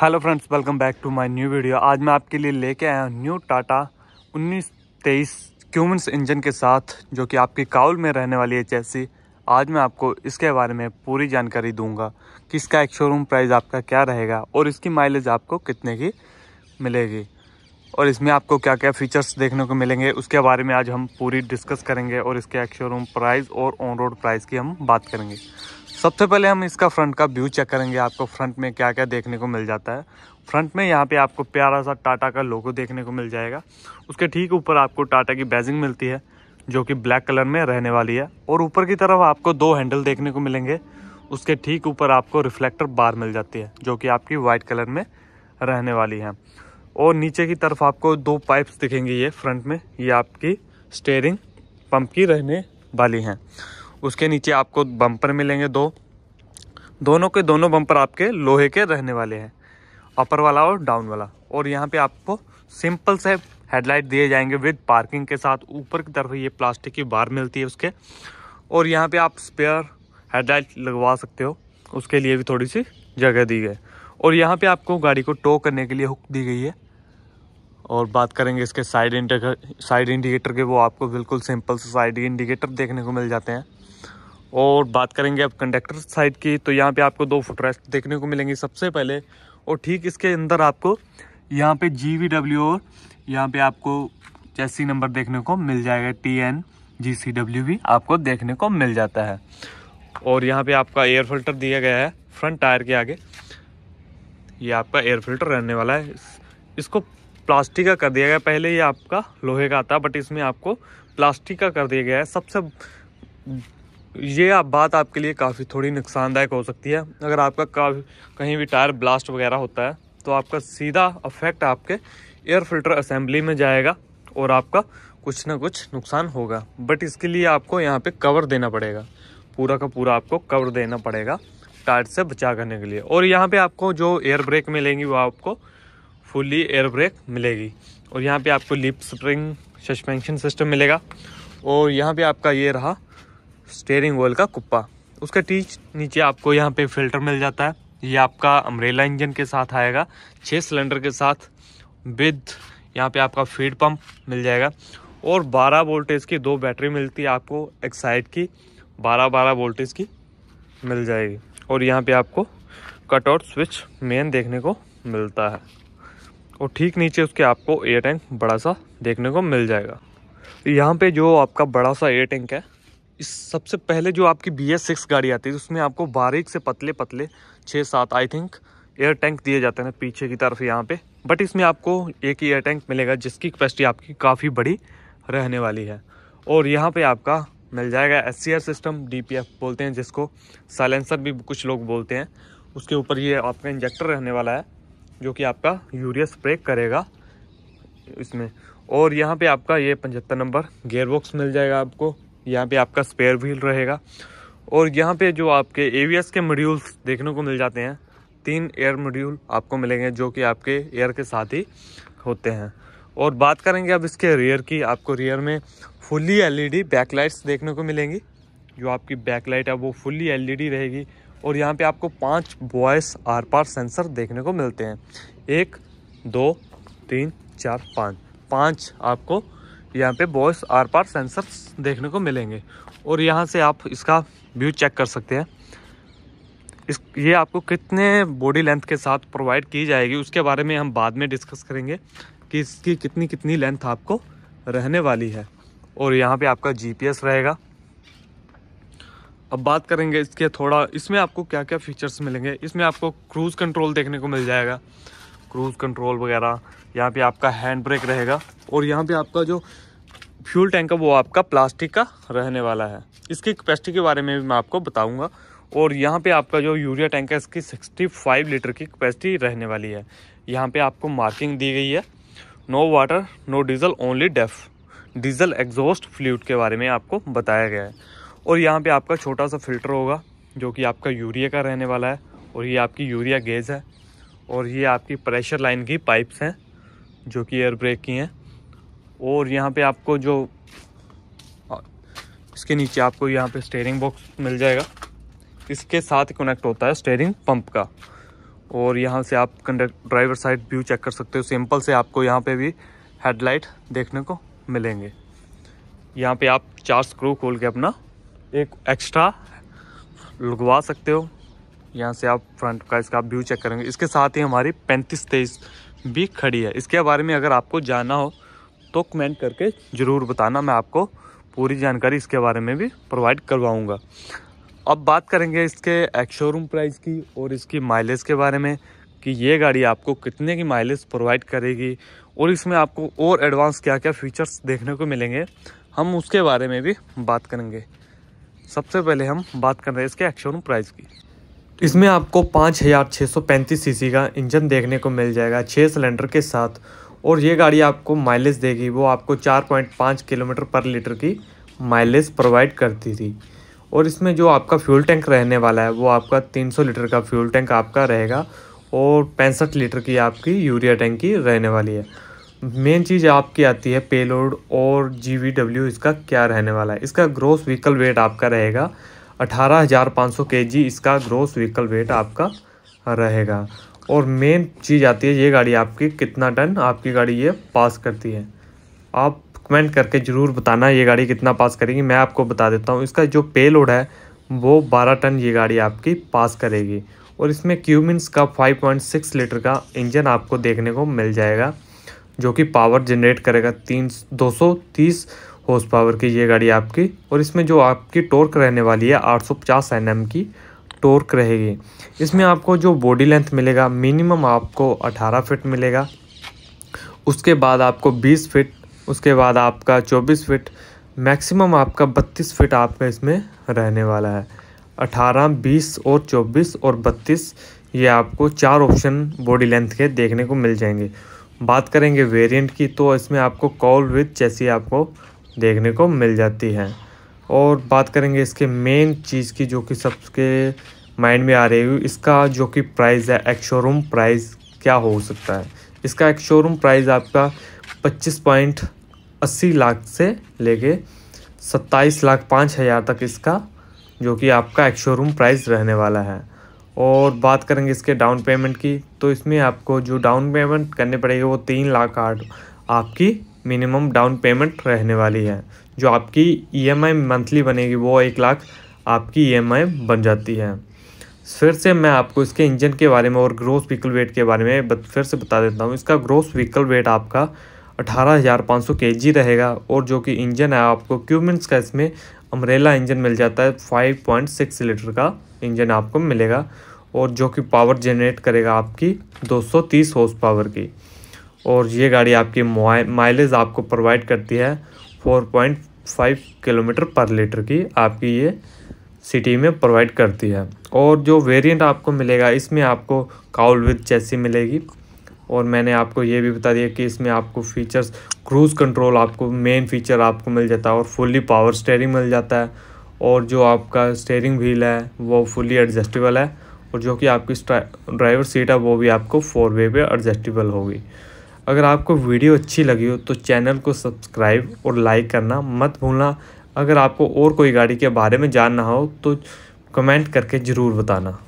hello friends welcome back to my new video आज मैं आपके लिए लेके आया हूँ न्यू टाटा 1923 क्यूमस इंजन के साथ जो कि आपकी काउल में रहने वाली है जैसी आज मैं आपको इसके बारे में पूरी जानकारी दूंगा कि इसका एक शोरूम प्राइस आपका क्या रहेगा और इसकी माइलेज आपको कितने की मिलेगी और इसमें आपको क्या क्या फ़ीचर्स देखने को मिलेंगे उसके बारे में आज हम पूरी डिस्कस करेंगे और इसके एक शोरूम प्राइज़ और ऑन रोड प्राइस की हम बात करेंगे सबसे पहले हम इसका फ्रंट का व्यू चेक करेंगे आपको फ्रंट में क्या क्या देखने को मिल जाता है फ्रंट में यहाँ पे आपको प्यारा सा टाटा का लोगो देखने को मिल जाएगा उसके ठीक ऊपर आपको टाटा की बैजिंग मिलती है जो कि ब्लैक कलर में रहने वाली है और ऊपर की तरफ आपको दो हैंडल देखने को मिलेंगे उसके ठीक ऊपर आपको रिफ्लेक्टर बार मिल जाती है जो कि आपकी वाइट कलर में रहने वाली है और नीचे की तरफ आपको दो पाइप्स दिखेंगी ये फ्रंट में ये आपकी स्टेयरिंग पंप की रहने वाली हैं उसके नीचे आपको बम्पर मिलेंगे दो दोनों के दोनों बम्पर आपके लोहे के रहने वाले हैं अपर वाला और डाउन वाला और यहाँ पे आपको सिंपल से हेडलाइट दिए जाएंगे विद पार्किंग के साथ ऊपर की तरफ ये प्लास्टिक की बार मिलती है उसके और यहाँ पे आप स्पेयर हेडलाइट लगवा सकते हो उसके लिए भी थोड़ी सी जगह दी गई और यहाँ पे आपको गाड़ी को टो करने के लिए हुक दी गई है और बात करेंगे इसके साइड इंडिकेटर साइड इंडिकेटर के वो आपको बिल्कुल सिंपल से साइड इंडिकेटर देखने को मिल जाते हैं और बात करेंगे अब कंडक्टर साइड की तो यहाँ पे आपको दो फुट रेस्ट देखने को मिलेंगे सबसे पहले और ठीक इसके अंदर आपको यहाँ पे जी वी डब्ल्यू और यहाँ पे आपको जैसी नंबर देखने को मिल जाएगा T N G C W भी आपको देखने को मिल जाता है और यहाँ पे आपका एयर फिल्टर दिया गया है फ्रंट टायर के आगे ये आपका एयर फिल्टर रहने वाला है इसको प्लास्टिक का कर दिया गया पहले ये आपका लोहे का आता बट इसमें आपको प्लास्टिक का कर दिया गया है सबसे ये आप बात आपके लिए काफ़ी थोड़ी नुकसानदायक हो सकती है अगर आपका काफ़ी कहीं भी टायर ब्लास्ट वगैरह होता है तो आपका सीधा अफेक्ट आपके एयर फिल्टर असेंबली में जाएगा और आपका कुछ ना कुछ नुकसान होगा बट इसके लिए आपको यहाँ पे कवर देना पड़ेगा पूरा का पूरा आपको कवर देना पड़ेगा टायर से बचा करने के लिए और यहाँ पर आपको जो एयर ब्रेक मिलेंगी वो आपको फुली एयर ब्रेक मिलेगी और यहाँ पर आपको लिप स्प्रिंग सस्पेंशन सिस्टम मिलेगा और यहाँ पे आपका ये रहा स्टेयरिंग ऑयल का कुप्पा उसका टीच नीचे आपको यहाँ पे फिल्टर मिल जाता है ये आपका अम्ब्रेला इंजन के साथ आएगा छः सिलेंडर के साथ विद यहाँ पे आपका फीड पंप मिल जाएगा और 12 वोल्टेज की दो बैटरी मिलती है आपको साइड की 12 12 वोल्टेज की मिल जाएगी और यहाँ पे आपको कट आउट स्विच मेन देखने को मिलता है और ठीक नीचे उसके आपको एयर टैंक बड़ा सा देखने को मिल जाएगा यहाँ पे जो आपका बड़ा सा एयर टैंक है इस सबसे पहले जो आपकी बी एस सिक्स गाड़ी आती है उसमें आपको बारीक से पतले पतले छः सात आई थिंक एयर टैंक दिए जाते हैं पीछे की तरफ यहाँ पे बट इसमें आपको एक ही एयर टैंक मिलेगा जिसकी कैपेसिटी आपकी काफ़ी बड़ी रहने वाली है और यहाँ पे आपका मिल जाएगा एस सिस्टम डी बोलते हैं जिसको साइलेंसर भी कुछ लोग बोलते हैं उसके ऊपर ये आपका इंजेक्टर रहने वाला है जो कि आपका यूरिया स्प्रे करेगा इसमें और यहाँ पे आपका ये पचहत्तर नंबर गेयर बॉक्स मिल जाएगा आपको यहाँ पे आपका स्पेयर व्हील रहेगा और यहाँ पे जो आपके ए के मॉड्यूल्स देखने को मिल जाते हैं तीन एयर मॉड्यूल आपको मिलेंगे जो कि आपके एयर के साथ ही होते हैं और बात करेंगे अब इसके रियर की आपको रियर में फुली एलईडी बैकलाइट्स देखने को मिलेंगी जो आपकी बैकलाइट है वो फुल्ली एलईडी e रहेगी और यहाँ पे आपको पांच वॉइस आर पार सेंसर देखने को मिलते हैं एक दो तीन चार पाँच पाँच आपको यहाँ पे बॉयस आर पार सेंसर देखने को मिलेंगे और यहाँ से आप इसका व्यू चेक कर सकते हैं इस ये आपको कितने बॉडी लेंथ के साथ प्रोवाइड की जाएगी उसके बारे में हम बाद में डिस्कस करेंगे कि इसकी कितनी कितनी लेंथ आपको रहने वाली है और यहाँ पे आपका जीपीएस रहेगा अब बात करेंगे इसके थोड़ा इसमें आपको क्या क्या फीचर्स मिलेंगे इसमें आपको क्रूज़ कंट्रोल देखने को मिल जाएगा क्रूज़ कंट्रोल वगैरह यहाँ पे आपका हैंड ब्रेक रहेगा और यहाँ पे आपका जो फ्यूल टैंक का वो आपका प्लास्टिक का रहने वाला है इसकी कैपेसिटी के बारे में भी मैं आपको बताऊंगा और यहाँ पे आपका जो यूरिया टैंक है इसकी 65 लीटर की कैपेसिटी रहने वाली है यहाँ पे आपको मार्किंग दी गई है no water no diesel only DEF diesel exhaust fluid के बारे में आपको बताया गया है और यहाँ पे आपका छोटा सा फिल्टर होगा जो कि आपका यूरिया का रहने वाला है और ये आपकी यूरिया गेज है और ये आपकी प्रेशर लाइन की पाइप्स हैं जो कि एयर ब्रेक की हैं और यहाँ पे आपको जो इसके नीचे आपको यहाँ पे स्टेयरिंग बॉक्स मिल जाएगा इसके साथ कनेक्ट होता है स्टेयरिंग पंप का और यहाँ से आप conduct driver side view check कर सकते हो सिंपल से आपको यहाँ पे भी हेडलाइट देखने को मिलेंगे यहाँ पे आप चार स्क्रू खोल के अपना एक एक्स्ट्रा लगवा सकते हो यहाँ से आप फ्रंट का इसका व्यू चेक करेंगे इसके साथ ही हमारी पैंतीस तेईस भी खड़ी है इसके बारे में अगर आपको जानना हो तो कमेंट करके ज़रूर बताना मैं आपको पूरी जानकारी इसके बारे में भी प्रोवाइड करवाऊँगा अब बात करेंगे इसके एक्शोरूम शोरूम प्राइस की और इसकी माइलेज के बारे में कि ये गाड़ी आपको कितने की माइलेज प्रोवाइड करेगी और इसमें आपको और एडवांस क्या क्या फीचर्स देखने को मिलेंगे हम उसके बारे में भी बात करेंगे सबसे पहले हम बात कर रहे हैं इसके एक्शोरूम प्राइस की इसमें आपको पाँच हज़ार छः सौ पैंतीस सी का इंजन देखने को मिल जाएगा छः सिलेंडर के साथ और ये गाड़ी आपको माइलेज देगी वो आपको चार पॉइंट पाँच किलोमीटर पर लीटर की माइलेज प्रोवाइड करती थी और इसमें जो आपका फ्यूल टैंक रहने वाला है वो आपका 300 लीटर का फ्यूल टैंक आपका रहेगा और पैंसठ लीटर की आपकी यूरिया टैंक की रहने वाली है मेन चीज़ आपकी आती है पेलोड और जी इसका क्या रहने वाला है इसका ग्रोस व्हीकल वेट आपका रहेगा अठारह हज़ार पाँच सौ इसका ग्रोस व्हीकल वेट आपका रहेगा और मेन चीज़ आती है ये गाड़ी आपकी कितना टन आपकी गाड़ी ये पास करती है आप कमेंट करके ज़रूर बताना ये गाड़ी कितना पास करेगी मैं आपको बता देता हूँ इसका जो पे लोड है वो 12 टन ये गाड़ी आपकी पास करेगी और इसमें क्यूमिनस का 5.6 लीटर का इंजन आपको देखने को मिल जाएगा जो कि पावर जनरेट करेगा तीन दो हॉर्स पावर की ये गाड़ी आपकी और इसमें जो आपकी टोर्क रहने वाली है एन एम की टोर्क रहेगी इसमें आपको जो बॉडी लेंथ मिलेगा मिनिमम आपको 18 फिट मिलेगा उसके बाद आपको 20 फिट उसके बाद आपका 24 फिट मैक्सिमम आपका 32 फिट आपका इसमें रहने वाला है 18, 20 और 24 और 32 ये आपको चार ऑप्शन बॉडी लेंथ के देखने को मिल जाएंगे बात करेंगे वेरियंट की तो इसमें आपको कॉल विथ जैसी आपको देखने को मिल जाती है और बात करेंगे इसके मेन चीज़ की जो कि सबके माइंड में आ रही हूँ इसका जो कि प्राइस है एक शोरूम प्राइस क्या हो सकता है इसका एक शोरूम प्राइस आपका पच्चीस पॉइंट अस्सी लाख से लेके सत्ताईस लाख पाँच हज़ार तक इसका जो कि आपका एक शोरूम प्राइस रहने वाला है और बात करेंगे इसके डाउन पेमेंट की तो इसमें आपको जो डाउन पेमेंट करने पड़ेगी वो तीन लाख आठ आपकी मिनिमम डाउन पेमेंट रहने वाली है जो आपकी ईएमआई e मंथली बनेगी वो एक लाख आपकी ईएमआई e बन जाती है फिर से मैं आपको इसके इंजन के बारे में और ग्रोस व्हीकल वेट के बारे में फिर से बता देता हूँ इसका ग्रोस व्हीकल वेट आपका अठारह हज़ार पाँच सौ के जी रहेगा और जो कि इंजन है आपको क्यूमेंट्स का इसमें अमरेला इंजन मिल जाता है फाइव पॉइंट सिक्स लीटर का इंजन आपको मिलेगा और जो कि पावर जनरेट करेगा आपकी दो सौ तीस हॉर्स पावर की और ये गाड़ी आपकी माइलेज आपको प्रोवाइड करती है four point five kilometre per litre की आपकी ये सिटी में प्रोवाइड करती है और जो वेरिएंट आपको मिलेगा इसमें आपको काउल विद चेसी मिलेगी और मैंने आपको ये भी बता दिया कि इसमें आपको फीचर्स क्रूज़ कंट्रोल आपको मेन फीचर आपको मिल जाता है और फुल्ली पावर स्टेयरिंग मिल जाता है और जो आपका स्टेयरिंग व्हील है वो फुल्ली एडजस्टेबल है और जो कि आपकी ड्राइवर सीट है वो भी आपको फोर वे पे एडजस्टेबल होगी अगर आपको वीडियो अच्छी लगी हो तो चैनल को सब्सक्राइब और लाइक करना मत भूलना अगर आपको और कोई गाड़ी के बारे में जानना हो तो कमेंट करके ज़रूर बताना